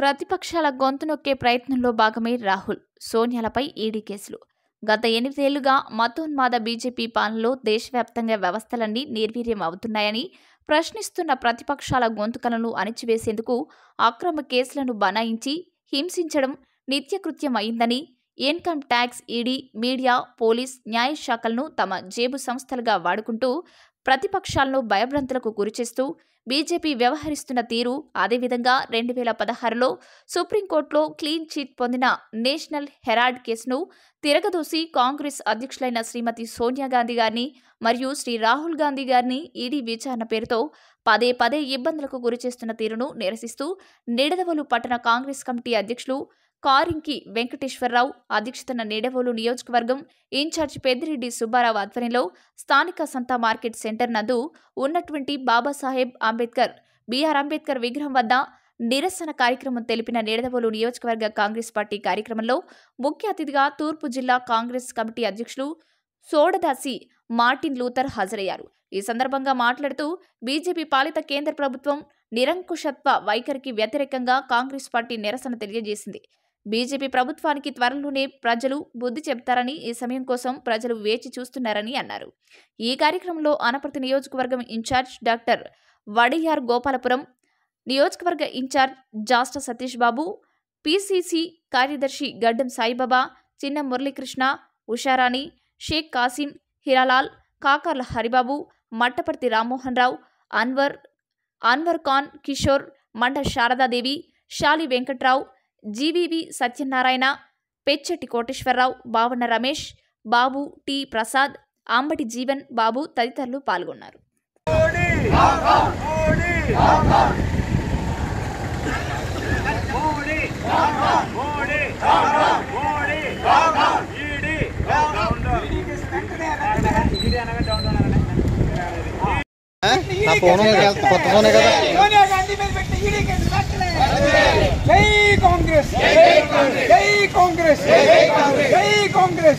ప్రతిపక్షాల గొంతు నొక్కే ప్రయత్నంలో భాగమే రాహుల్ సోనియాలపై ఈడీ కేసులు గత ఎనిమిదేళ్లుగా మతోన్మాద బీజేపీ పాలనలో దేశవ్యాప్తంగా వ్యవస్థలన్నీ నిర్వీర్యం అవుతున్నాయని ప్రశ్నిస్తున్న ప్రతిపక్షాల గొంతుకలను అణిచివేసేందుకు అక్రమ కేసులను బనాయించి హింసించడం నిత్యకృత్యం అయిందని income tax ED media police న్యాయశాఖలను తమ జేబు సంస్థలుగా వాడుకుంటూ ప్రతిపక్షాలను భయభ్రంతులకు గురిచేస్తూ బీజేపీ వ్యవహరిస్తున్న తీరు అదేవిధంగా రెండు వేల పదహారులో సుప్రీంకోర్టులో క్లీన్ చిట్ పొందిన నేషనల్ హెరాల్డ్ కేసును తిరగదూసి కాంగ్రెస్ అధ్యక్షులైన శ్రీమతి సోనియా గాంధీ గారిని మరియు శ్రీ రాహుల్ గాంధీ గారిని ఈడీ విచారణ పేరుతో పదే పదే ఇబ్బందులకు గురిచేస్తున్న తీరును నిరసిస్తూ నిడదవలు పట్టణ కాంగ్రెస్ కమిటీ అధ్యక్షులు కారింకి వెంకటేశ్వరరావు అధ్యక్షతన నేడవోలు నియోజకవర్గం ఇన్ఛార్జ్ పెద్దిరెడ్డి సుబ్బారావు ఆధ్వర్యంలో స్థానిక సంతా మార్కెట్ సెంటర్ నందు ఉన్నటువంటి బాబాసాహెబ్ అంబేద్కర్ బీఆర్ అంబేద్కర్ విగ్రహం వద్ద నిరసన కార్యక్రమం తెలిపిన నిడదవోలు నియోజకవర్గ కాంగ్రెస్ పార్టీ కార్యక్రమంలో ముఖ్య అతిథిగా తూర్పు జిల్లా కాంగ్రెస్ కమిటీ అధ్యక్షులు సోడదాసి మార్టిన్ లూథర్ హాజరయ్యారు ఈ సందర్భంగా మాట్లాడుతూ బీజేపీ పాలిత కేంద్ర ప్రభుత్వం నిరంకుశత్వ వైఖరికి వ్యతిరేకంగా కాంగ్రెస్ పార్టీ నిరసన తెలియజేసింది బీజేపీ ప్రభుత్వానికి త్వరలోనే ప్రజలు బుద్ధి చెప్తారని ఈ సమయం కోసం ప్రజలు వేచి చూస్తున్నారని అన్నారు ఈ కార్యక్రమంలో అనపర్తి నియోజకవర్గం ఇన్ఛార్జ్ డాక్టర్ వడియార్ గోపాలపురం నియోజకవర్గ ఇన్ఛార్జ్ జాస్ట సతీష్ బాబు పిసిసి కార్యదర్శి గడ్డం సాయిబాబా చిన్న మురళీకృష్ణ ఉషారాణి షేక్ కాసిం హిరాలాల్ కాకర్ల హరిబాబు మట్టపర్తి రామ్మోహన్ రావు అన్వర్ అన్వర్ ఖాన్ కిషోర్ మండ శారదాదేవి షాలి వెంకట్రావు జీవీవి సత్యనారాయణ పెచ్చటి కోటేశ్వరరావు బావన రమేష్ బాబు టి ప్రసాద్ ఆంబటి జీవన్ బాబు తదితరులు పాల్గొన్నారు ఫోన్ కొత్త ఫోనే కదా